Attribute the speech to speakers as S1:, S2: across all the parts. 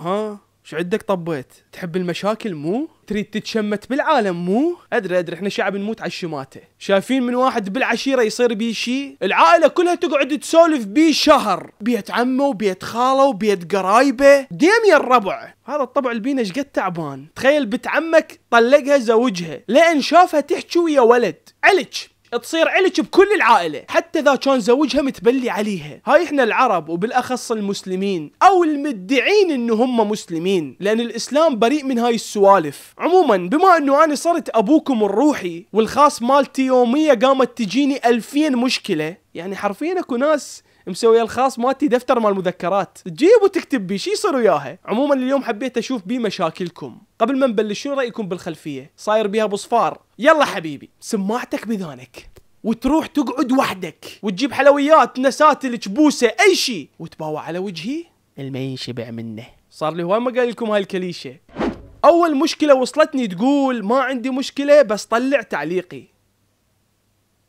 S1: ها شو عندك طبيت تحب المشاكل مو تريد تتشمت بالعالم مو ادري ادري احنا شعب نموت على الشماته شايفين من واحد بالعشيره يصير بيه شيء العائله كلها تقعد تسولف بيه شهر بيت عمه وبيت خاله وبيت قرايبه ديم يا الربع هذا الطبع البينا ايش قد تعبان تخيل بنت عمك طلقها زوجها لان شافها تحكي ويا ولد علج تصير علج بكل العائلة حتى إذا كان زوجها متبلي عليها هاي إحنا العرب وبالأخص المسلمين أو المدعين إنه هم مسلمين لأن الإسلام بريء من هاي السوالف عموما بما أنه أنا صرت أبوكم الروحي والخاص مالتي يومية قامت تجيني ألفين مشكلة يعني حرفيا أكو ناس مسويه الخاص مالتي دفتر مال مذكرات تجيب وتكتب بيه شو يصير وياها عموما اليوم حبيت اشوف بيه مشاكلكم قبل ما نبلش شنو رايكم بالخلفيه صاير بيها بصفار يلا حبيبي سماعتك بذانك وتروح تقعد وحدك وتجيب حلويات نسات الكبوسه اي شيء وتباوع على وجهي المي شبع منه صار لي هواي ما قال لكم هاي الكليشه اول مشكله وصلتني تقول ما عندي مشكله بس طلع تعليقي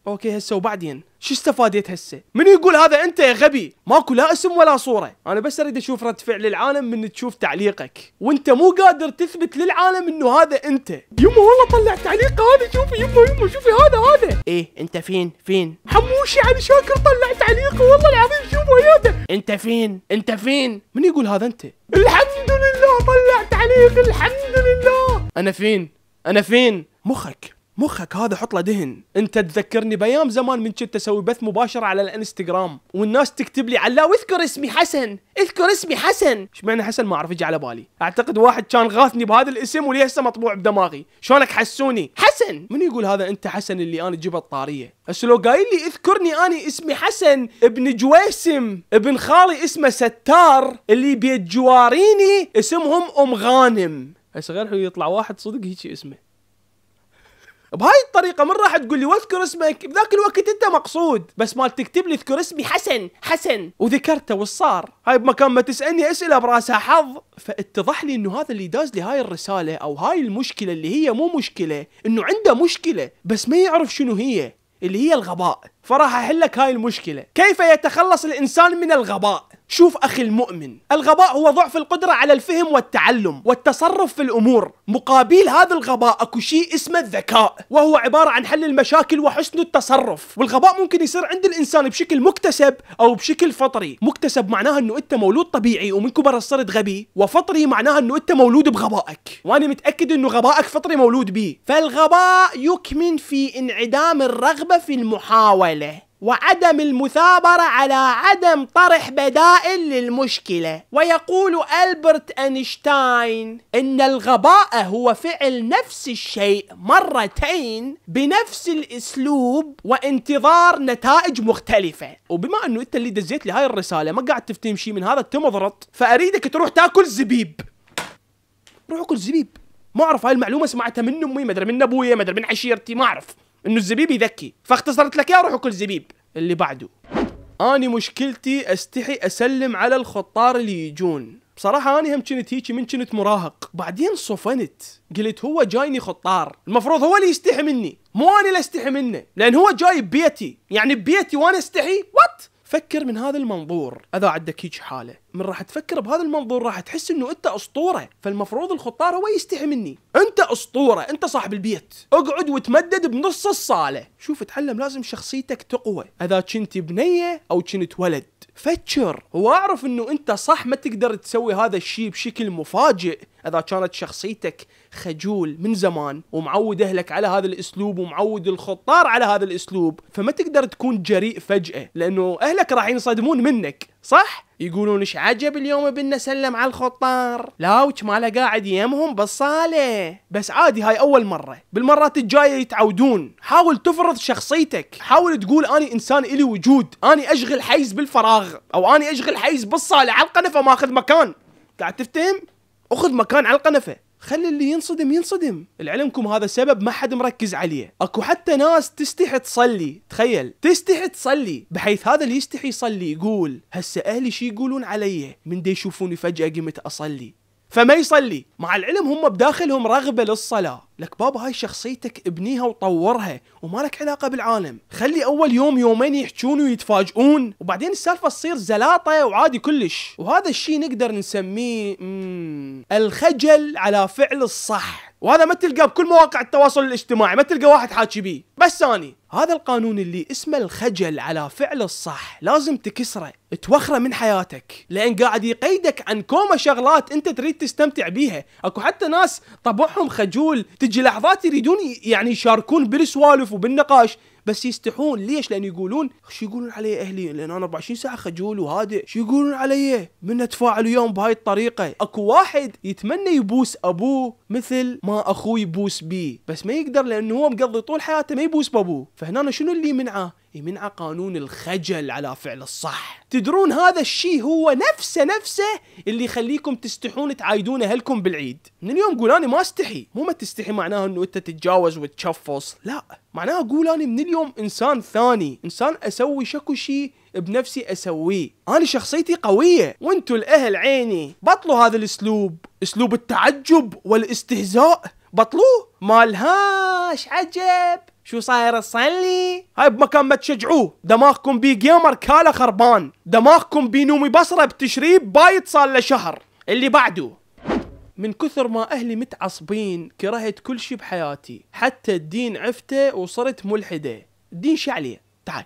S1: اوكي هسه وبعدين شو استفاديت هسه؟ من يقول هذا انت يا غبي؟ ماكو لا اسم ولا صوره، انا بس اريد اشوف رد فعل العالم من تشوف تعليقك، وانت مو قادر تثبت للعالم انه هذا انت. يما والله طلع تعليق هذا شوفي يما يما شوفي هذا هذا. ايه انت فين؟ فين؟ حموشي علي شاكر طلع تعليق والله العظيم شوفه هذا انت فين؟ انت فين؟ من يقول هذا انت؟ الحمد لله طلع تعليق الحمد لله. انا فين؟ انا فين؟ مخك مخك هذا حط له دهن انت تذكرني بايام زمان من كنت اسوي بث مباشر على الانستغرام والناس تكتب لي علاوي اذكر اسمي حسن اذكر اسمي حسن ايش معنى حسن ما اعرف اجى على بالي اعتقد واحد كان غاثني بهذا الاسم ولهسه مطبوع بدماغي شلونك حسوني حسن من يقول هذا انت حسن اللي انا جبت طاريه بس لو قايل لي اذكرني اني اسمي حسن ابن جويسم ابن خالي اسمه ستار اللي بيت جواريني اسمهم ام غانم هسه غير حلو يطلع واحد صدق هيك اسمه بهاي الطريقة من راح تقول لي واذكر اسمك بذاك الوقت انت مقصود بس مال تكتب لي اذكر اسمي حسن حسن وذكرته وش صار هاي بمكان ما تسألني اسئلة براسها حظ فاتضح لي انه هذا اللي داز لي هاي الرسالة او هاي المشكلة اللي هي مو مشكلة انه عنده مشكلة بس ما يعرف شنو هي اللي هي الغباء فراح احلك هاي المشكلة كيف يتخلص الانسان من الغباء شوف أخي المؤمن الغباء هو ضعف القدرة على الفهم والتعلم والتصرف في الأمور مقابل هذا الغباء أكو شيء اسمه الذكاء وهو عبارة عن حل المشاكل وحسن التصرف والغباء ممكن يصير عند الإنسان بشكل مكتسب أو بشكل فطري مكتسب معناها أنه أنت مولود طبيعي ومن كبر صرت غبي وفطري معناها أنه أنت مولود بغبائك وأنا متأكد أنه غبائك فطري مولود به فالغباء يكمن في انعدام الرغبة في المحاولة وعدم المثابرة على عدم طرح بدائل للمشكلة ويقول ألبرت أينشتاين إن الغباء هو فعل نفس الشيء مرتين بنفس الأسلوب وانتظار نتائج مختلفة وبما أنه أنت اللي دزيت لي هاي الرسالة ما قاعد تفتهم شيء من هذا التمضرط فأريدك تروح تاكل زبيب روح اكل زبيب ما أعرف هاي المعلومة سمعتها من أمي ما أدري من أبويا ما أدري من عشيرتي ما أعرف انه الزبيب يذكي فاختصرت لك يا روح كل زبيب اللي بعده اني مشكلتي استحي اسلم على الخطار اللي يجون بصراحة أنا هم كنت هيجي من كنت مراهق، بعدين صفنت، قلت هو جايني خطار، المفروض هو اللي يستحي مني، مو أنا اللي أستحي منه، لأن هو جاي ببيتي، يعني ببيتي وأنا أستحي؟ وات؟ فكر من هذا المنظور اذا عندك هيك حاله من راح تفكر بهذا المنظور راح تحس انه انت اسطوره فالمفروض الخطار هو يستحي مني انت اسطوره انت صاحب البيت اقعد وتمدد بنص الصاله شوف تعلم لازم شخصيتك تقوى اذا كنت بنيه او كنت ولد فكر واعرف انه انت صح ما تقدر تسوي هذا الشيء بشكل مفاجئ اذا كانت شخصيتك خجول من زمان ومعود اهلك على هذا الاسلوب ومعود الخطار على هذا الاسلوب فما تقدر تكون جريء فجاه لانه اهلك راح ينصدمون منك صح يقولون ايش عجب اليوم ابننا سلم على الخطار لاوتش ماله قاعد يمهم بالصاله بس عادي هاي اول مره بالمرات الجايه يتعودون حاول تفرض شخصيتك حاول تقول اني انسان الي وجود اني اشغل حيز بالفراغ او اني اشغل حيز بالصاله على القنفه ماخذ مكان قاعد تفتهم اخذ مكان على القنفه خلي اللي ينصدم ينصدم لعلمكم هذا سبب ما حد مركز عليه اكو حتى ناس تستحي تصلي تخيل تستحي تصلي بحيث هذا اللي يستحي يصلي يقول هسه اهلي شي يقولون علي من دي يشوفوني فجاه قمت اصلي فما يصلي مع العلم هم بداخلهم رغبه للصلاه لك بابا هاي شخصيتك ابنيها وطورها وما لك علاقه بالعالم خلي اول يوم يومين يحجون ويتفاجئون وبعدين السالفه تصير زلاطه وعادي كلش وهذا الشيء نقدر نسميه الخجل على فعل الصح وهذا ما تلقاه بكل مواقع التواصل الاجتماعي ما تلقى واحد حاكي بيه بس اني هذا القانون اللي اسمه الخجل على فعل الصح لازم تكسره توخره من حياتك لان قاعد يقيدك عن كوما شغلات انت تريد تستمتع بيها اكو حتى ناس طبعهم خجول تجي لحظات يريدون يعني يشاركون بالسوالف وبالنقاش بس يستحون ليش؟ لان يقولون شو يقولون علي اهلي؟ لان انا 24 ساعه خجول وهادئ، شو يقولون علي؟ من اتفاعل وياهم بهاي الطريقه، اكو واحد يتمنى يبوس ابوه مثل ما اخوي يبوس بيه، بس ما يقدر لانه هو مقضي طول حياته ما يبوس بابوه، فهنا شنو اللي منعه؟ يمنع قانون الخجل على فعل الصح تدرون هذا الشيء هو نفسه نفسه اللي يخليكم تستحون تعايدون اهلكم بالعيد من اليوم قول انا ما استحي مو ما تستحي معناها انه انت تتجاوز وتشفص لا معناها قول انا من اليوم انسان ثاني انسان اسوي شكو شيء بنفسي اسويه انا شخصيتي قويه وانتو الاهل عيني بطلوا هذا الاسلوب اسلوب التعجب والاستهزاء بطلوه مالهاش عجب شو صاير اصلي هاي بمكان ما تشجعوه دماغكم بي جيمر كاله خربان دماغكم بي نومي بصره بتشريب بايت صار له شهر اللي بعده من كثر ما اهلي متعصبين كرهت كل شيء بحياتي حتى الدين عفته وصرت ملحده الدين شو عليه تعال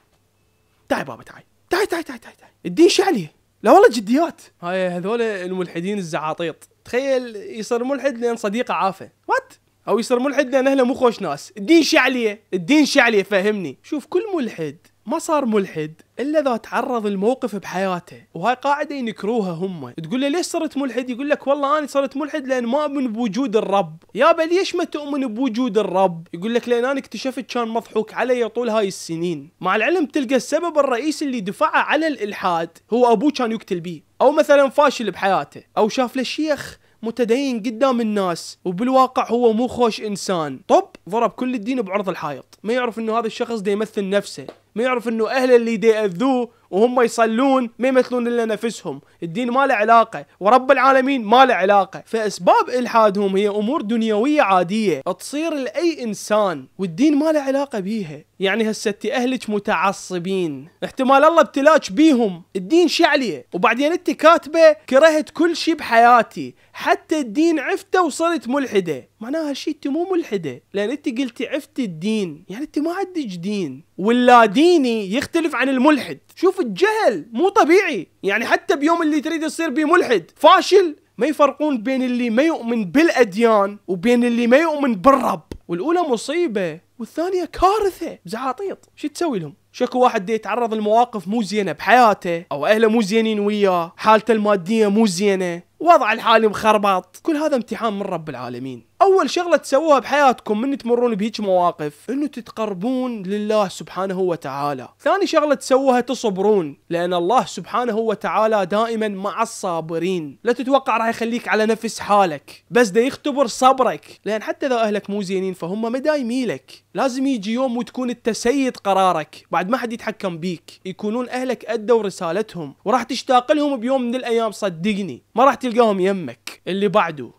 S1: تعال بابا تعال تعال تعال تعال تعال, الدين شو عليه لا والله جديات هاي هذول الملحدين الزعاطيط تخيل يصير ملحد لان صديقه عافه وات او يصير ملحد لان اهله مو خوش ناس الدين شعليه الدين شعليه فهمني شوف كل ملحد ما صار ملحد الا اذا تعرض الموقف بحياته وهاي قاعده ينكروها هم تقول له ليش صرت ملحد يقول لك والله انا صرت ملحد لان ما امن بوجود الرب بل ليش ما تؤمن بوجود الرب يقول لك لان انا اكتشفت كان مضحوك علي طول هاي السنين مع العلم تلقى السبب الرئيسي اللي دفعه على الالحاد هو ابوه كان يقتل بيه او مثلا فاشل بحياته او شاف له شيخ متدين قدام الناس وبالواقع هو مو خوش انسان طب ضرب كل الدين بعرض الحائط ما يعرف انه هذا الشخص دي يمثل نفسه ما يعرف انه اهله اللي دي اذوه وهم يصلون ما يمثلون الا نفسهم الدين ما له علاقه ورب العالمين ما له علاقه فاسباب الحادهم هي امور دنيويه عاديه تصير لاي انسان والدين ما له علاقه بيها يعني هسه اهلك متعصبين احتمال الله ابتلاك بيهم الدين شعليه وبعدين انت كاتبه كرهت كل شيء بحياتي حتى الدين عفته وصرت ملحده معناها هالشيء انت مو ملحده لان انت قلتي عفت الدين يعني انت ما عندك دين واللا ديني يختلف عن الملحد شوف الجهل مو طبيعي يعني حتى بيوم اللي تريد تصير بيه ملحد فاشل ما يفرقون بين اللي ما يؤمن بالأديان وبين اللي ما يؤمن بالرب والأولى مصيبة والثانية كارثة زعاطيط شو تسوي لهم شكو واحد دي يتعرض لمواقف مو زينة بحياته أو أهله مو زينين وياه حالته المادية مو زينة وضع الحالي مخربط كل هذا امتحان من رب العالمين اول شغله تسووها بحياتكم من تمرون بهيج مواقف انه تتقربون لله سبحانه وتعالى ثاني شغله تسووها تصبرون لان الله سبحانه وتعالى دائما مع الصابرين لا تتوقع راح يخليك على نفس حالك بس ده يختبر صبرك لان حتى اذا اهلك مو زينين فهم مدايمين لك لازم يجي يوم وتكون انت سيد قرارك بعد ما حد يتحكم بيك يكونون اهلك ادوا رسالتهم وراح تشتاق لهم بيوم من الايام صدقني ما راح تلقاهم يمك اللي بعده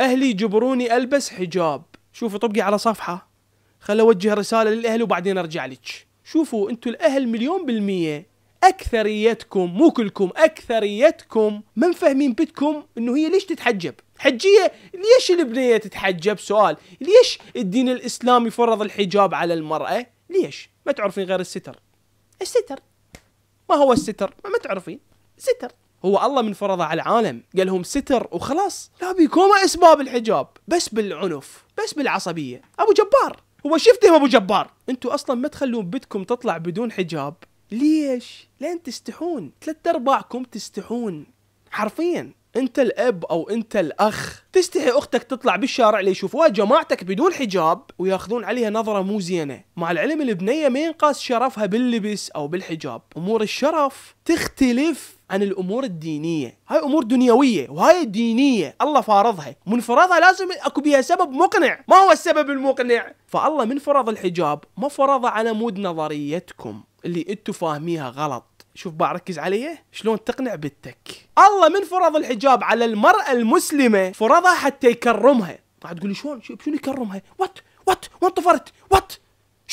S1: اهلي جبروني البس حجاب شوفوا طبقي على صفحه خل اوجه رساله للاهل وبعدين ارجع لك شوفوا انتوا الاهل مليون بالميه اكثريتكم مو كلكم اكثريتكم من فاهمين بنتكم انه هي ليش تتحجب حجيه ليش البنيه تتحجب سؤال ليش الدين الاسلامي فرض الحجاب على المراه ليش ما تعرفين غير الستر الستر ما هو الستر ما تعرفين ستر هو الله من فرضه على العالم قال لهم ستر وخلاص لا بيكون اسباب الحجاب بس بالعنف بس بالعصبيه ابو جبار هو شفتهم ابو جبار انتوا اصلا ما تخلون بنتكم تطلع بدون حجاب ليش لين تستحون ثلاث ارباعكم تستحون حرفيا انت الاب او انت الاخ تستحي اختك تطلع بالشارع ليشوفوها جماعتك بدون حجاب وياخذون عليها نظره مو زينه مع العلم البنيه ما ينقاس شرفها باللبس او بالحجاب امور الشرف تختلف عن الامور الدينيه هاي امور دنيويه وهاي دينيه الله فارضها من فرضها لازم اكو بيها سبب مقنع ما هو السبب المقنع فالله من فرض الحجاب ما فرضه على مود نظريتكم اللي انتم فاهميها غلط شوف بقى ركز علي شلون تقنع بنتك الله من فرض الحجاب على المرأة المسلمة فرضها حتى يكرمها راح تقول لي شلون شنو يكرمها وات وات وين طفرت وات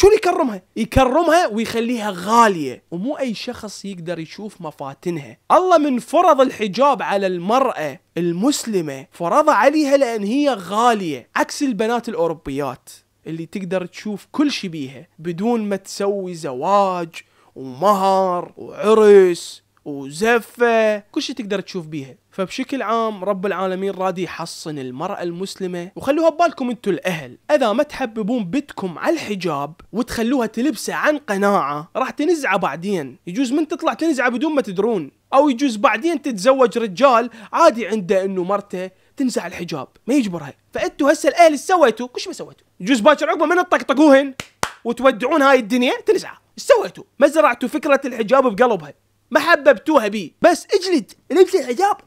S1: اللي يكرمها يكرمها ويخليها غالية ومو أي شخص يقدر يشوف مفاتنها الله من فرض الحجاب على المرأة المسلمة فرض عليها لأن هي غالية عكس البنات الأوروبيات اللي تقدر تشوف كل شيء بيها بدون ما تسوي زواج ومهر وعرس وزفة كل شيء تقدر تشوف بيها فبشكل عام رب العالمين راد يحصن المرأة المسلمة وخلوها ببالكم انتو الاهل اذا ما تحببون بنتكم على الحجاب وتخلوها تلبسه عن قناعة راح تنزع بعدين يجوز من تطلع تنزع بدون ما تدرون او يجوز بعدين تتزوج رجال عادي عنده انه مرته تنزع الحجاب ما يجبرها فانتو هسه الاهل سويتوا كش ما سويتوا يجوز باكر عقبه من تطقطقوهن وتودعون هاي الدنيا تنزعها ايش سويتوا؟ ما زرعتوا فكره الحجاب بقلبها ما حببتوها بيه بس اجلد لبسي الحجاب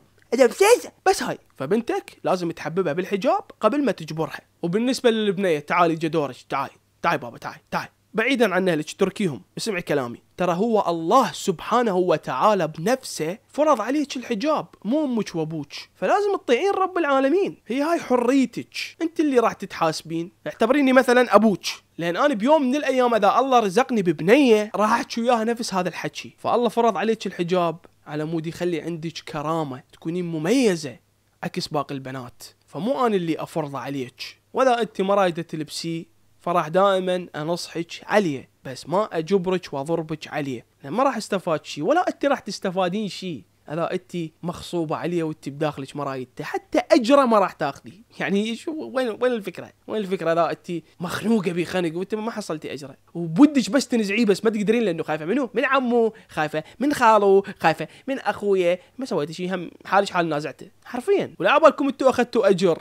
S1: بس هاي فبنتك لازم تحببها بالحجاب قبل ما تجبرها وبالنسبه للبنيه تعالي دورك تعالي تعالي بابا تعالي تعالي بعيدا عن اهلك تركيهم اسمعي كلامي ترى هو الله سبحانه وتعالى بنفسه فرض عليك الحجاب مو امك وابوك فلازم تطيعين رب العالمين هي هاي حريتك انت اللي راح تتحاسبين اعتبريني مثلا ابوك لان انا بيوم من الايام اذا الله رزقني ببنيه راح احكي وياها نفس هذا الحكي فالله فرض عليك الحجاب على مود يخلي عندك كرامه تكونين مميزه عكس باقي البنات فمو انا اللي افرضه عليك واذا انت ما رايده تلبسيه فراح دائما انصحك عليه بس ما اجبرك واضربك عليه لان ما راح استفاد شيء ولا انت راح تستفادين شيء اذا انت مغصوبه عليه وانت بداخلك ما حتى اجره ما راح تاخذي يعني شو وين وين الفكره؟ وين الفكره اذا انت مخنوقه بخنق وانت ما حصلتي اجره وبودك بس تنزعيه بس ما تقدرين لانه خايفه منه من عمو خايفه من خاله خايفه من اخويا ما سويتي شيء هم حالك حال نازعته حرفيا ولا بالكم انتم اخذتوا اجر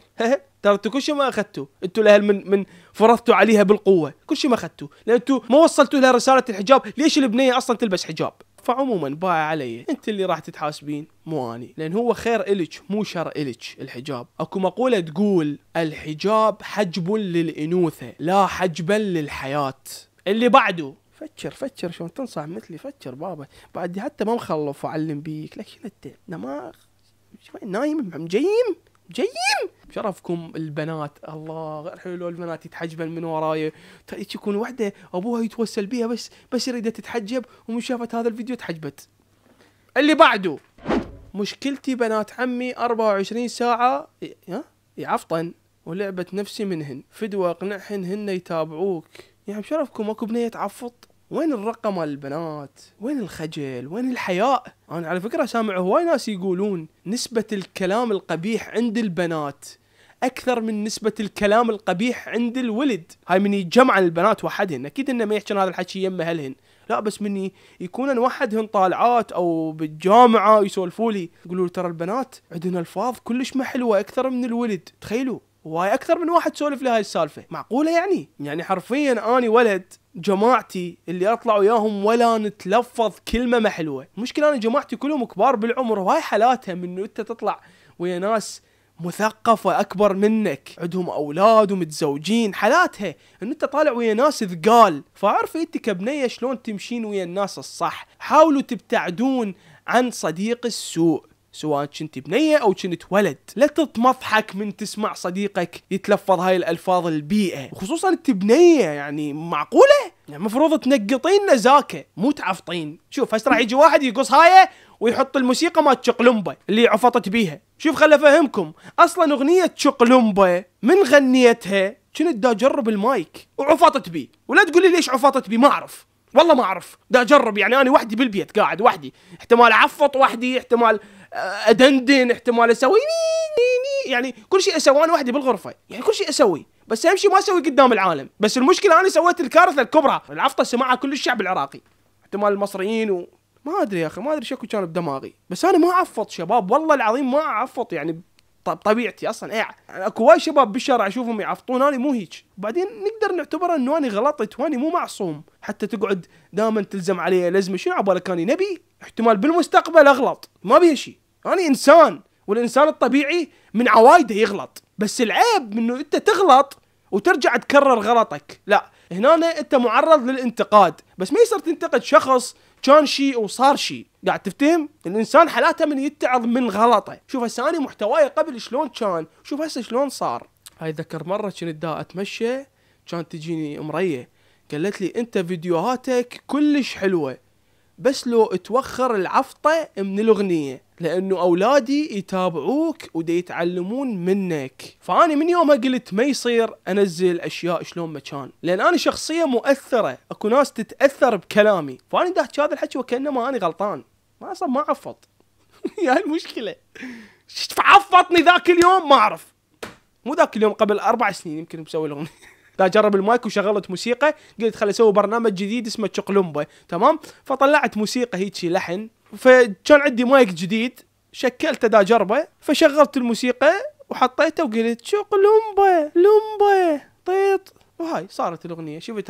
S1: ترى انتوا كل شيء ما اخذتوا انتوا لها من من فرضتوا عليها بالقوه كل شيء ما اخذتوا لان انتوا ما وصلتوا لها رساله الحجاب ليش البنيه اصلا تلبس حجاب فعموما باع علي انت اللي راح تتحاسبين مو اني لان هو خير الك مو شر الك الحجاب اكو مقوله تقول الحجاب حجب للانوثه لا حجبا للحياه اللي بعده فكر فكر شلون تنصح مثلي فكر بابا بعدي حتى ما مخلف اعلم بيك لكن انت ما نايم مجيم جيم شرفكم البنات الله حلو البنات يتحجبن من وراي يكون وحده ابوها يتوسل بيها بس بس يريدها تتحجب ومن شافت هذا الفيديو تحجبت اللي بعده مشكلتي بنات عمي 24 ساعه يعفطن ولعبت نفسي منهن فدوى اقنعهن هن يتابعوك يا يعني شرفكم اكو بنيه تعفط وين الرقم مال البنات؟ وين الخجل؟ وين الحياء؟ انا على فكره سامع هواي ناس يقولون نسبه الكلام القبيح عند البنات اكثر من نسبه الكلام القبيح عند الولد هاي من يجمع البنات وحدهن اكيد انه ما يحكي هذا الحكي يم اهلهن لا بس مني يكونن وحدهن طالعات او بالجامعه يسولفوا لي يقولوا ترى البنات عندهن الفاظ كلش ما حلوه اكثر من الولد تخيلوا وهاي اكثر من واحد سولف لهاي السالفه معقوله يعني يعني حرفيا اني ولد جماعتي اللي اطلع وياهم ولا نتلفظ كلمه ما حلوه المشكله انا جماعتي كلهم كبار بالعمر وهاي حالاتها من انت تطلع ويا ناس مثقفة أكبر منك عندهم أولاد ومتزوجين حالاتها أن أنت طالع ويا ناس ثقال فعرف أنت كبنية شلون تمشين ويا الناس الصح حاولوا تبتعدون عن صديق السوء سواء كنت بنية أو كنت ولد لا تتمضحك من تسمع صديقك يتلفظ هاي الألفاظ البيئة وخصوصا أنت بنية يعني معقولة؟ المفروض يعني مفروض تنقطين نزاكة مو تعفطين شوف هسه راح يجي واحد يقص هاي ويحط الموسيقى مال تشقلمبه اللي عفطت بيها شوف خل افهمكم اصلا اغنيه تشقلمبه من غنيتها كنت دا اجرب المايك وعفطت بيه ولا تقولي ليش عفطت بيه ما اعرف والله ما اعرف دا اجرب يعني انا وحدي بالبيت قاعد وحدي احتمال اعفط وحدي احتمال آه، ادندن احتمال اسوي يعني كل شيء اسويه انا وحدي بالغرفه يعني كل شيء اسوي بس اهم شيء ما اسوي قدام العالم بس المشكله انا سويت الكارثه الكبرى العفطه سمعها كل الشعب العراقي احتمال المصريين و... ما ادري يا اخي ما ادري شكو كان بدماغي بس انا ما اعفط شباب والله العظيم ما اعفط يعني بطبيعتي اصلا إيه اكو وايد شباب بالشارع اشوفهم يعفطون انا مو هيك بعدين نقدر نعتبر انه انا غلطت واني مو معصوم حتى تقعد دائما تلزم علي لزمه شنو عبالك اني نبي احتمال بالمستقبل اغلط ما بيها شيء انا انسان والانسان الطبيعي من عوايده يغلط بس العيب انه انت تغلط وترجع تكرر غلطك لا هنا انت معرض للانتقاد بس ما يصير تنتقد شخص كان شيء وصار شيء قاعد تفتهم الانسان حالاته من يتعظ من غلطه شوف هسه انا محتواي قبل شلون كان شوف هسه شلون صار هاي ذكر مره كنت دا اتمشى كانت تجيني امريه قالت لي انت فيديوهاتك كلش حلوه بس لو توخر العفطة من الأغنية لأنه أولادي يتابعوك ودي يتعلمون منك فأنا من يومها قلت ما يصير أنزل أشياء شلون ما كان لأن أنا شخصية مؤثرة أكو ناس تتأثر بكلامي فأنا دا أحكي هذا الحكي وكأنما أنا غلطان ما أصلا ما عفط يا المشكلة عفطني ذاك اليوم ما أعرف مو ذاك اليوم قبل أربع سنين يمكن مسوي الأغنية لا جرب المايك وشغلت موسيقى قلت خلي اسوي برنامج جديد اسمه تشقلومبا تمام فطلعت موسيقى هيك لحن فكان عندي مايك جديد شكلته دا جربه فشغلت الموسيقى وحطيته وقلت شقلمبه لمبه طيط وهاي صارت الاغنيه شوفي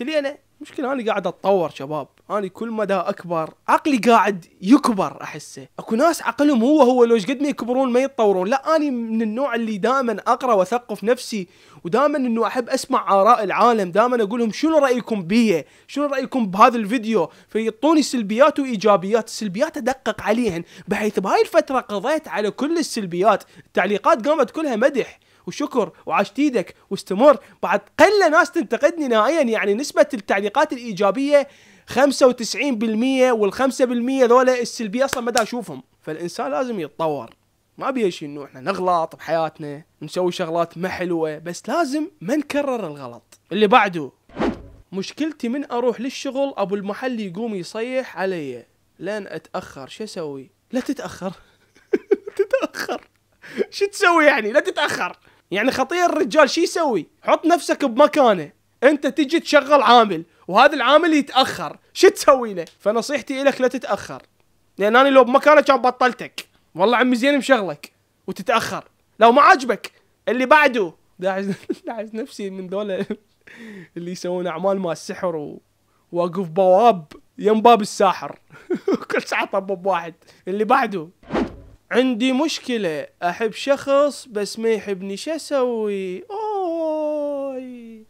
S1: لي انا مشكلة أنا قاعد أتطور شباب أنا كل مدى أكبر عقلي قاعد يكبر أحسه أكو ناس عقلهم هو هو لو قد ما يكبرون ما يتطورون لا أنا من النوع اللي دائما أقرأ وأثقف نفسي ودائما أنه أحب أسمع آراء العالم دائما أقول لهم شنو رأيكم بي شنو رأيكم بهذا الفيديو فيعطوني سلبيات وإيجابيات السلبيات أدقق عليهن بحيث بهاي الفترة قضيت على كل السلبيات التعليقات قامت كلها مدح وشكر وعاشت ايدك واستمر بعد قله ناس تنتقدني نهائيا يعني نسبه التعليقات الايجابيه 95% وال5% ذولا السلبيه اصلا ما دا اشوفهم فالانسان لازم يتطور ما بيها شيء انه احنا نغلط بحياتنا نسوي شغلات ما حلوه بس لازم ما نكرر الغلط اللي بعده مشكلتي من اروح للشغل ابو المحل يقوم يصيح علي لين اتاخر شو اسوي لا تتاخر تتاخر شو تسوي يعني لا تتاخر يعني خطير الرجال شو يسوي؟ حط نفسك بمكانه انت تجي تشغل عامل وهذا العامل يتاخر شو تسوي له؟ فنصيحتي لك لا تتاخر لان انا لو بمكانه كان بطلتك والله عمي زين مشغلك وتتاخر لو ما عاجبك اللي بعده داعز داعز نفسي من ذولا اللي يسوون اعمال مال السحر و... واقف بواب يم باب الساحر كل ساعه طبب واحد اللي بعده عندي مشكلة أحب شخص بس ما يحبني شو أسوي؟ أوي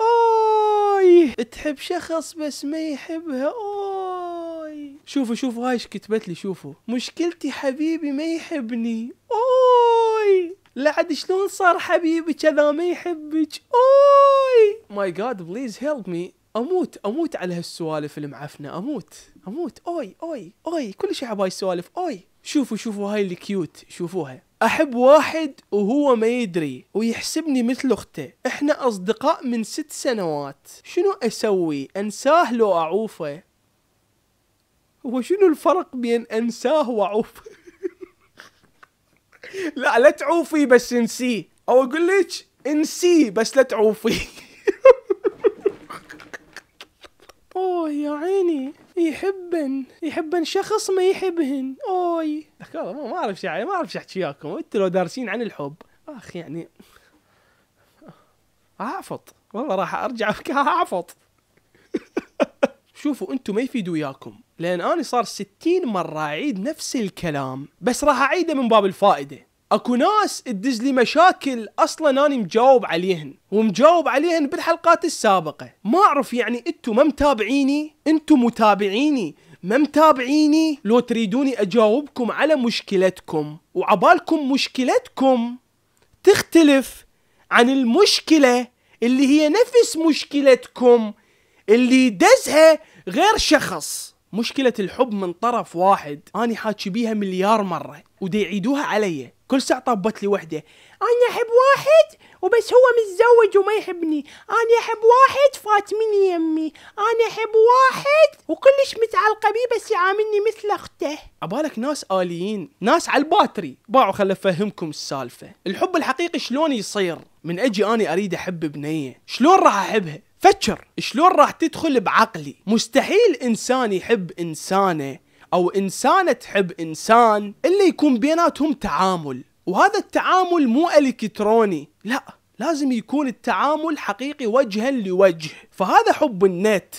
S1: أوي تحب شخص بس ما يحبها أوي شوفوا شوفوا هاي ايش كتبت لي شوفوا مشكلتي حبيبي ما يحبني اوي لعد شلون صار حبيبي كذا ما يحبك اوي ماي جاد بليز هيلب مي اموت اموت على هالسوالف المعفنه اموت اموت اوي اوي اوي كل شيء عباي السوالف اوي شوفوا شوفوا هاي الكيوت شوفوها احب واحد وهو ما يدري ويحسبني مثل اخته احنا اصدقاء من ست سنوات شنو اسوي انساه لو اعوفه هو شنو الفرق بين انساه واعوفه لا لا تعوفي بس انسيه او اقول لك انسيه بس لا تعوفي اوه يا عيني يحبن يحبن شخص ما يحبهن اوي ما اعرف شو يعني، ما اعرف شو احكي وياكم انتوا لو دارسين عن الحب اخ يعني اعفط والله راح ارجع اعفط شوفوا انتم ما يفيدوا وياكم لان انا صار 60 مره اعيد نفس الكلام بس راح اعيده من باب الفائده اكو ناس تدز لي مشاكل اصلا انا مجاوب عليهن ومجاوب عليهن بالحلقات السابقه ما اعرف يعني انتم ما متابعيني انتم متابعيني ما متابعيني لو تريدوني اجاوبكم على مشكلتكم وعبالكم مشكلتكم تختلف عن المشكله اللي هي نفس مشكلتكم اللي دزها غير شخص مشكلة الحب من طرف واحد أنا حاكي بيها مليار مرة ودي يعيدوها علي كل ساعة طبت لي وحدة أنا أحب واحد وبس هو متزوج وما يحبني أنا أحب واحد فاتمني يمي أنا أحب واحد وكلش متعلقة بيه بس يعاملني مثل أخته أبالك ناس آليين ناس على الباتري باعوا خل أفهمكم السالفة الحب الحقيقي شلون يصير من أجي أنا أريد أحب بنية شلون راح أحبها فكر شلون راح تدخل بعقلي مستحيل إنسان يحب إنسانه او انسانه تحب انسان الا يكون بيناتهم تعامل وهذا التعامل مو الكتروني لا لازم يكون التعامل حقيقي وجها لوجه فهذا حب النت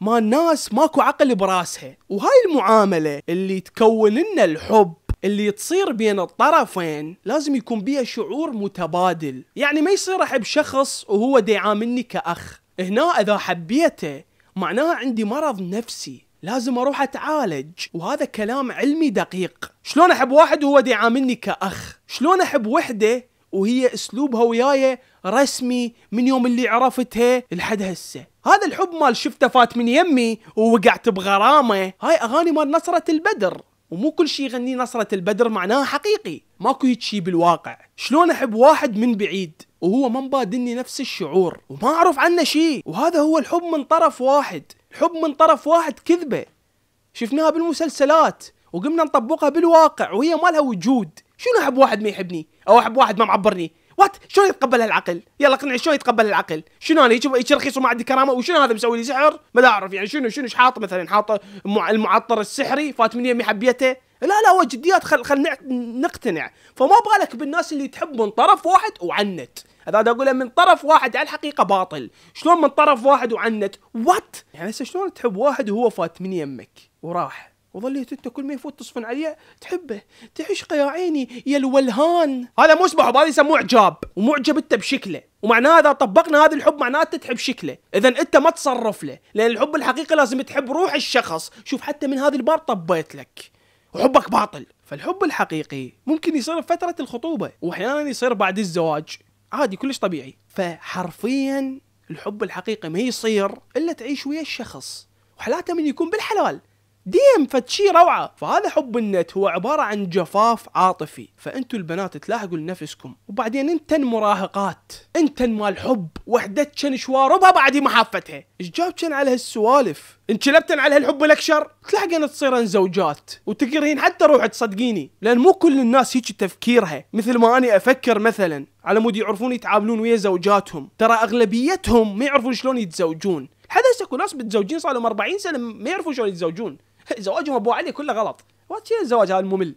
S1: ما الناس ماكو عقل براسها وهاي المعاملة اللي تكون لنا الحب اللي تصير بين الطرفين لازم يكون بيها شعور متبادل يعني ما يصير احب شخص وهو دعامني يعاملني كأخ هنا اذا حبيته معناها عندي مرض نفسي لازم اروح اتعالج وهذا كلام علمي دقيق شلون احب واحد وهو يعاملني كاخ شلون احب وحده وهي اسلوبها وياي رسمي من يوم اللي عرفتها لحد هسه هذا الحب مال شفته فات من يمي ووقعت بغرامه هاي اغاني مال نصرة البدر ومو كل شيء يغني نصرة البدر معناها حقيقي ماكو هيك شيء بالواقع شلون احب واحد من بعيد وهو ما مبادني نفس الشعور وما اعرف عنه شيء وهذا هو الحب من طرف واحد الحب من طرف واحد كذبة شفناها بالمسلسلات وقمنا نطبقها بالواقع وهي ما لها وجود شنو احب واحد ما يحبني او احب واحد ما معبرني وات شلون يتقبلها العقل يلا اقنعني شلون يتقبلها العقل شنو انا هيك رخيص وما عندي كرامه وشنو هذا مسوي لي سحر ما اعرف يعني شنو شنو حاط مثلا حاط المعطر السحري فات من يمي حبيته لا لا هو جديات خل خل نقتنع فما بالك بالناس اللي تحب من طرف واحد وعنت هذا اقوله من طرف واحد على الحقيقه باطل شلون من طرف واحد وعنت وات يعني هسه شلون تحب واحد وهو فات من يمك وراح وظليت انت كل ما يفوت تصفن عليه تحبه تعشقه يا عيني يا الولهان هذا مو سبحب هذا يسموه اعجاب ومعجب انت بشكله ومعناه اذا طبقنا هذا الحب معناته تحب شكله اذا انت ما تصرف له لان الحب الحقيقي لازم تحب روح الشخص شوف حتى من هذه البار طبيت لك وحبك باطل فالحب الحقيقي ممكن يصير فترة الخطوبة واحيانا يصير بعد الزواج عادي كلش طبيعي فحرفيا الحب الحقيقي ما يصير الا تعيش ويا الشخص وحالاته من يكون بالحلال ديم فتشي روعة فهذا حب النت هو عبارة عن جفاف عاطفي فأنتوا البنات تلاحقوا لنفسكم وبعدين انتن مراهقات انتن مال حب وحدتشن شواربها بعدي ما حافتها ايش جابتشن على هالسوالف انشلبتن على هالحب الاكشر تلاحقين تصيرن زوجات وتقرين حتى روحك تصدقيني لان مو كل الناس هيك تفكيرها مثل ما اني افكر مثلا على مود يعرفون يتعاملون ويا زوجاتهم ترى اغلبيتهم ما يعرفون شلون يتزوجون حدث اكو ناس متزوجين صار لهم 40 سنه ما يعرفون شلون يتزوجون زواجهم ابو علي كله غلط شنو الزواج هذا الممل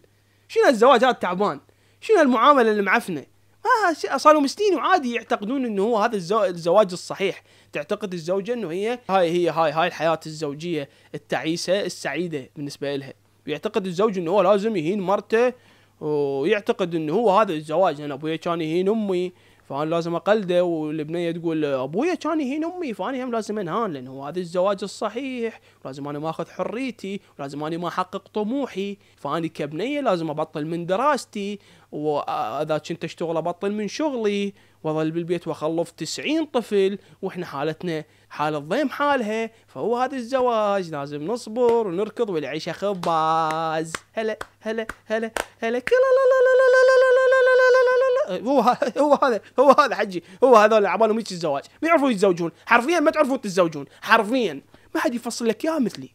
S1: شنو الزواج هذا التعبان شنو المعامله المعفنه ما آه، صاروا مسنين وعادي يعتقدون انه هو هذا الزواج الصحيح تعتقد الزوجه انه هي هاي هي هاي هاي الحياه الزوجيه التعيسه السعيده بالنسبه لها ويعتقد الزوج انه هو لازم يهين مرته ويعتقد انه هو هذا الزواج انا ابوي كان يهين امي فانا لازم اقلده والبنيه تقول ابويا كان يهين امي فانا هم لازم انهان لانه هذا الزواج الصحيح لازم انا ما اخذ حريتي لازم انا ما احقق طموحي فانا كبنيه لازم ابطل من دراستي واذا كنت اشتغل ابطل من شغلي واظل بالبيت واخلف 90 طفل واحنا حالتنا حال الضيم حالها فهو هذا الزواج لازم نصبر ونركض والعيشه خباز هلا هلا هلا هلا كلا لا لا لا لا لا هو هو هذا هو هذا حجي هو هذول عبالهم هيك الزواج ما يعرفون يتزوجون حرفيا ما تعرفون تتزوجون حرفيا ما حد يفصل لك يا مثلي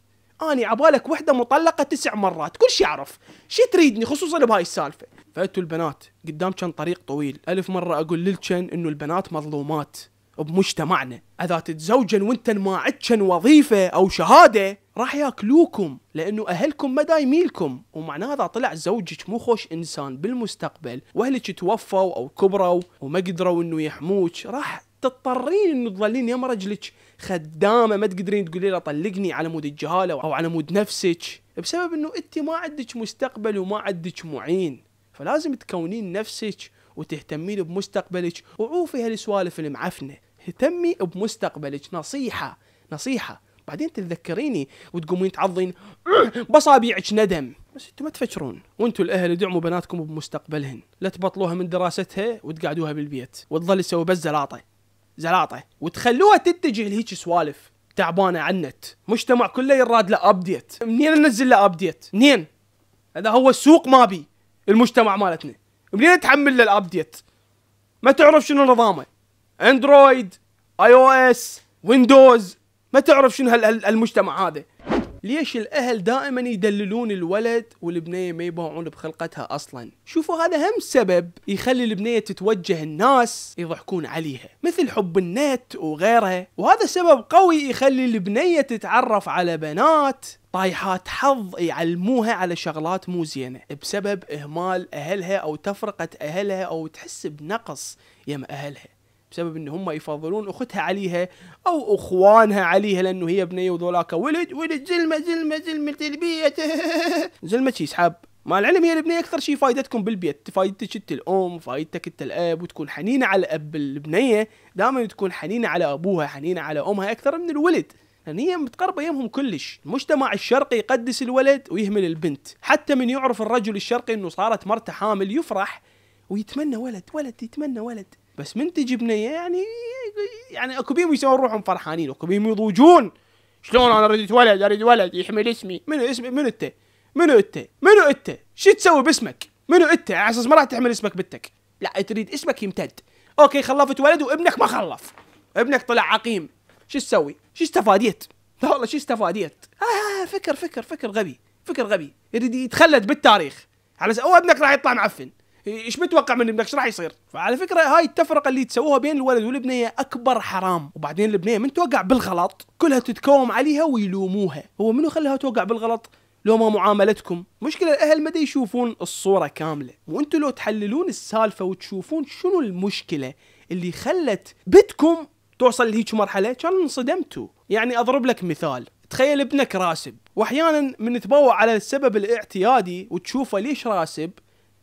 S1: اني عبالك وحده مطلقه تسع مرات كل شيء اعرف شي تريدني خصوصا بهاي السالفه فأتوا البنات قدام كان طريق طويل الف مره اقول للكن انه البنات مظلومات بمجتمعنا اذا تتزوجن وانتن ما عدكن وظيفه او شهاده راح ياكلوكم لانه اهلكم ما دايميلكم ومعنى هذا طلع زوجك مو خوش انسان بالمستقبل واهلك توفوا او كبروا وما قدروا انه يحموك راح تضطرين انه تظلين يم رجلك خدامه ما تقدرين تقولي له طلقني على مود الجهاله او على مود نفسك بسبب انه انت ما عندك مستقبل وما عندك معين فلازم تكونين نفسك وتهتمين بمستقبلك وعوفي هالسوالف المعفنه اهتمي بمستقبلك نصيحه نصيحه بعدين تتذكريني وتقومين تعضين أه، بصابيعك ندم بس انتم ما تفكرون وانتم الاهل ادعموا بناتكم بمستقبلهن لا تبطلوها من دراستها وتقعدوها بالبيت وتظل تسوي بس زلاطه زلاطه وتخلوها تتجه لهيك سوالف تعبانه على النت مجتمع كله يراد له ابديت منين انزل له ابديت منين هذا هو السوق ما بي المجتمع مالتنا منين تحمل له الابديت ما تعرف شنو نظامه اندرويد اي او اس ويندوز ما تعرف شنو هالمجتمع هذا ليش الاهل دائما يدللون الولد والبنيه ما يباعون بخلقتها اصلا شوفوا هذا هم سبب يخلي البنيه تتوجه الناس يضحكون عليها مثل حب النت وغيرها وهذا سبب قوي يخلي البنيه تتعرف على بنات طايحات حظ يعلموها على شغلات مو زينه بسبب اهمال اهلها او تفرقه اهلها او تحس بنقص يم اهلها بسبب ان هم يفضلون اختها عليها او اخوانها عليها لانه هي بنيه وذولاك ولد ولد زلمه زلمه زلمه البيت زلمه شي سحاب مع العلم هي البنيه اكثر شيء فائدتكم بالبيت فائدتك انت الام فائدتك انت الاب وتكون حنينه على اب البنيه دائما تكون حنينه على ابوها حنينه على امها اكثر من الولد لان يعني هي متقربه يمهم كلش، المجتمع الشرقي يقدس الولد ويهمل البنت، حتى من يعرف الرجل الشرقي انه صارت مرته حامل يفرح ويتمنى ولد، ولد يتمنى ولد، بس من تجي بنيه يعني يعني اكو بيهم يسوون روحهم فرحانين اكو بيهم يضوجون شلون انا اريد ولد اريد ولد يحمل اسمي منو اسمي منو انت منو انت منو انت شو تسوي باسمك منو انت على اساس ما راح تحمل اسمك بنتك لا تريد اسمك يمتد اوكي خلفت ولد وابنك ما خلف ابنك طلع عقيم شو تسوي شو استفاديت لا والله شو استفاديت آه, آه،, آه، فكر فكر فكر غبي فكر غبي يريد يتخلد بالتاريخ على اساس او ابنك راح يطلع معفن ايش متوقع من ابنك ايش راح يصير فعلى فكره هاي التفرقه اللي تسووها بين الولد والبنيه اكبر حرام وبعدين البنيه من توقع بالغلط كلها تتكوم عليها ويلوموها هو منو خلاها توقع بالغلط لو ما معاملتكم مشكلة الأهل ما يشوفون الصورة كاملة وانتم لو تحللون السالفة وتشوفون شنو المشكلة اللي خلت بدكم توصل لهيك مرحلة كان انصدمتوا يعني أضرب لك مثال تخيل ابنك راسب واحيانا من تبوع على السبب الاعتيادي وتشوفه ليش راسب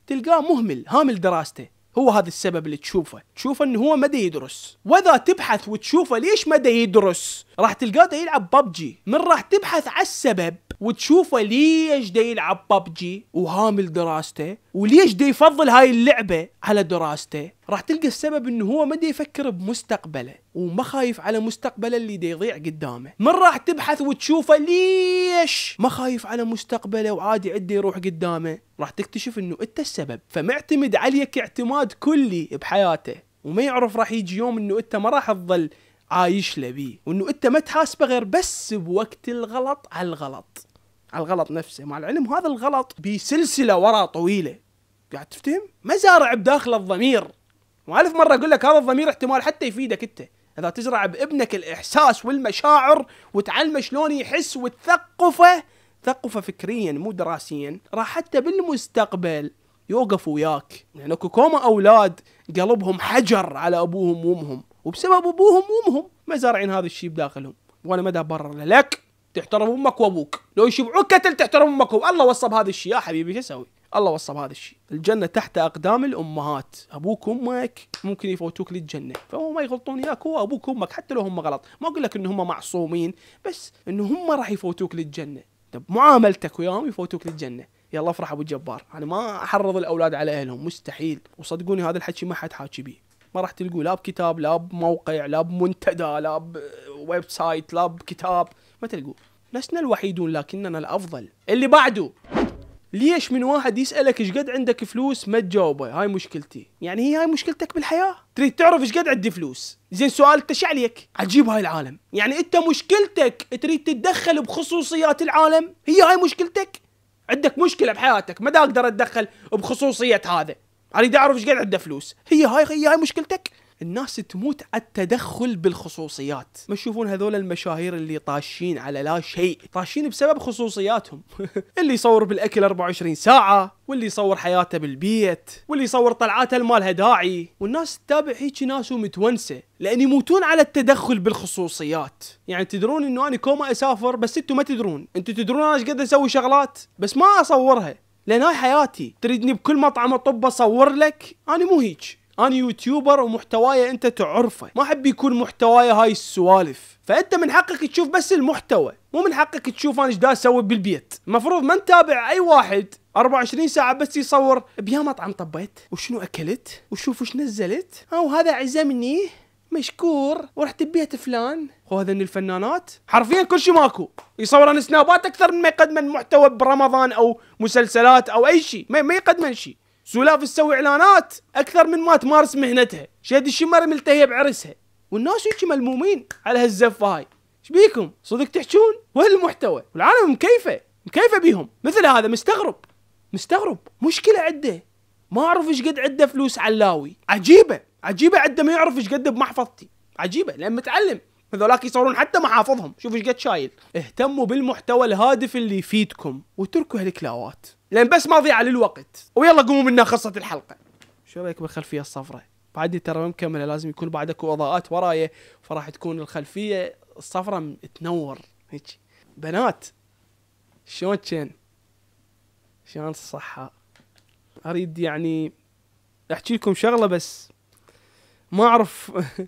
S1: تلقاه مهمل هامل دراسته هو هذا السبب اللي تشوفه تشوفه انه هو مدى يدرس واذا تبحث وتشوفه ليش مدى يدرس راح تلقاه يلعب ببجي من راح تبحث على السبب وتشوفه ليش دا يلعب ببجي وهامل دراسته وليش دا يفضل هاي اللعبه على دراسته راح تلقى السبب انه هو ما دا يفكر بمستقبله وما خايف على مستقبله اللي دا يضيع قدامه من راح تبحث وتشوفه ليش ما خايف على مستقبله وعادي عده يروح قدامه راح تكتشف انه انت السبب فمعتمد عليك اعتماد كلي بحياته وما يعرف راح يجي يوم انه انت ما راح تظل عايش له بيه وانه انت ما تحاسبه غير بس بوقت الغلط على الغلط على الغلط نفسه مع العلم هذا الغلط بسلسلة ورا طويلة قاعد تفتهم؟ مزارع بداخل الضمير وألف مرة أقول لك هذا الضمير احتمال حتى يفيدك أنت إذا تزرع بابنك الإحساس والمشاعر وتعلمه شلون يحس وتثقفه ثقفه فكريا مو دراسيا راح حتى بالمستقبل يوقف وياك لأن يعني اكو كوما أولاد قلبهم حجر على أبوهم وأمهم وبسبب أبوهم وأمهم مزارعين هذا الشيء بداخلهم وأنا ما برر لك تحترم امك وابوك لو يشبعوك قتل تحترم امك وابوك الله وصى بهذا الشيء يا حبيبي شو اسوي الله وصى بهذا الشيء الجنة تحت أقدام الأمهات أبوك وأمك ممكن يفوتوك للجنة فهم ما يغلطون ياك هو أبوك وأمك حتى لو هم غلط ما أقول لك إن هم معصومين بس إن هم راح يفوتوك للجنة طب معاملتك وياهم يفوتوك للجنة يلا افرح ابو جبار انا ما احرض الاولاد على اهلهم مستحيل وصدقوني هذا الحكي ما حد حاكي بيه ما راح تلقوا لا بكتاب لا بموقع لا بمنتدى لا بويب سايت لا بكتاب ما تلقوا لسنا الوحيدون لكننا الافضل اللي بعده ليش من واحد يسالك ايش قد عندك فلوس ما تجاوبه هاي مشكلتي يعني هي هاي مشكلتك بالحياه تريد تعرف ايش قد عندي فلوس زين سؤال انت عليك عجيب هاي العالم يعني انت مشكلتك تريد تتدخل بخصوصيات العالم هي هاي مشكلتك عندك مشكله بحياتك ما اقدر اتدخل بخصوصيه هذا اريد اعرف ايش قاعد عنده فلوس هي هاي هي هاي مشكلتك الناس تموت على التدخل بالخصوصيات ما تشوفون هذول المشاهير اللي طاشين على لا شيء طاشين بسبب خصوصياتهم اللي يصور بالاكل 24 ساعه واللي يصور حياته بالبيت واللي يصور طلعاته المالها داعي والناس تتابع هيك ناس ومتونسه لان يموتون على التدخل بالخصوصيات يعني تدرون انه انا كوما اسافر بس انتم ما تدرون انتم تدرون انا ايش قد اسوي شغلات بس ما اصورها لان هاي حياتي تريدني بكل مطعم اطب اصور لك انا مو هيك انا يوتيوبر ومحتواي انت تعرفه ما احب يكون محتواي هاي السوالف فانت من حقك تشوف بس المحتوى مو من حقك تشوف انا ايش دا اسوي بالبيت المفروض ما نتابع اي واحد 24 ساعة بس يصور بيا مطعم طبيت وشنو اكلت وشوف وش نزلت او هذا عزمني مشكور ورحت ببيت فلان وهذن الفنانات حرفيا كل شيء ماكو يصورن سنابات اكثر من ما يقدمن محتوى برمضان او مسلسلات او اي شيء ما, يقدمن شيء سولاف تسوي اعلانات اكثر من ما تمارس مهنتها شاد الشمر ملتهيه بعرسها والناس هيك ملمومين على هالزفه هاي ايش بيكم صدق تحجون وين المحتوى والعالم مكيفه مكيفه بيهم مثل هذا مستغرب مستغرب مشكله عنده ما اعرف ايش قد عنده فلوس علاوي عجيبه عجيبه عنده ما يعرف ايش قد بمحفظتي عجيبه لان متعلم هذولاك يصورون حتى محافظهم شوف ايش قد شايل اهتموا بالمحتوى الهادف اللي يفيدكم واتركوا هالكلاوات لان بس ما ضيع للوقت ويلا قوموا منا خاصة الحلقه شو رايك بالخلفيه الصفراء بعدني ترى ما مكمله لازم يكون بعدك اضاءات ورايا فراح تكون الخلفيه الصفراء تنور هيك بنات شلون تشين شلون الصحه اريد يعني احكي لكم شغله بس ما اعرف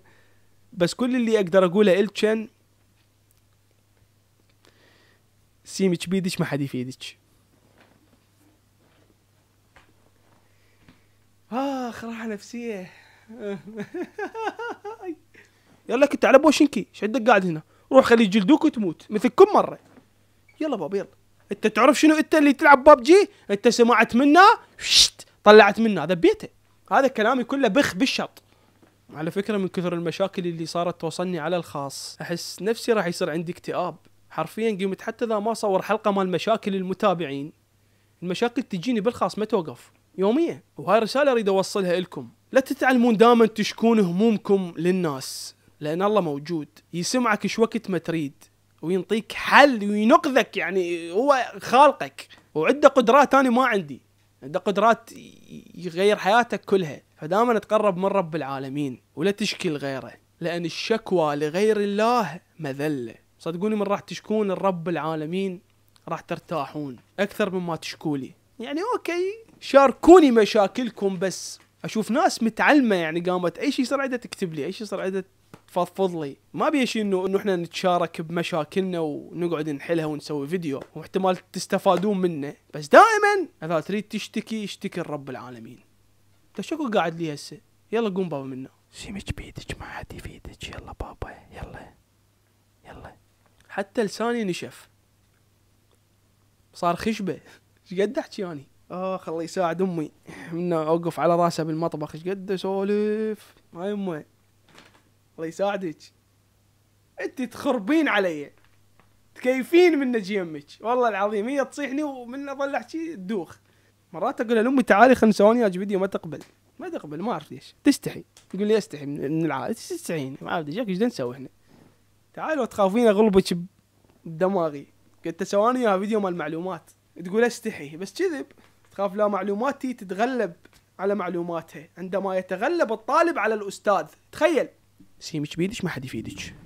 S1: بس كل اللي اقدر اقوله التشن سيمتش بيدك ما حد يفيدك اخ آه، راحه نفسيه يلا كنت على بوشنكي ايش عندك قاعد هنا روح خلي جلدوك وتموت مثل كل مره يلا بابا يلا انت تعرف شنو انت اللي تلعب بابجي انت سمعت منه طلعت منه ذبيته هذا كلامي كله بخ بالشط على فكره من كثر المشاكل اللي صارت توصلني على الخاص احس نفسي راح يصير عندي اكتئاب حرفيا قمت حتى اذا ما اصور حلقه مال مشاكل المتابعين المشاكل تجيني بالخاص ما توقف يوميا وهاي رساله اريد اوصلها لكم لا تتعلمون دائما تشكون همومكم للناس لان الله موجود يسمعك شو وقت ما تريد وينطيك حل وينقذك يعني هو خالقك وعنده قدرات انا ما عندي عنده قدرات يغير حياتك كلها فدائما اتقرب من رب العالمين ولا تشكي لغيره لأن الشكوى لغير الله مذلة صدقوني من راح تشكون لرب العالمين راح ترتاحون أكثر مما تشكولي يعني أوكي شاركوني مشاكلكم بس أشوف ناس متعلمة يعني قامت أي شيء يصير عندها تكتب لي أي شيء يصير عندها تفضفض لي ما بي شيء انه انه احنا نتشارك بمشاكلنا ونقعد نحلها ونسوي فيديو واحتمال تستفادون منه بس دائما اذا تريد تشتكي اشتكي لرب العالمين شكو قاعد لي هسه يلا قوم بابا منا سمك بيدك ما حد يفيدك يلا بابا يلا يلا حتى لساني نشف صار خشبه ايش قد احكي يعني آه، اخ الله يساعد امي من اوقف على راسها بالمطبخ ايش قد اسولف هاي امي الله يساعدك انت تخربين علي تكيفين من نجي امك والله العظيم هي تصيحني ومن اظل احكي تدوخ مرات اقول لامي تعالي خلنا نسوي فيديو ما تقبل ما تقبل ما اعرف ليش تستحي تقول لي استحي من العائله تستحين ما اعرف ايش نسوي احنا تعالي لو تخافين اغلبك بدماغي قلت سواني يا فيديو مال معلومات تقول استحي بس كذب تخاف لا معلوماتي تتغلب على معلوماتها عندما يتغلب الطالب على الاستاذ تخيل سيمك بيدك ما حد يفيدك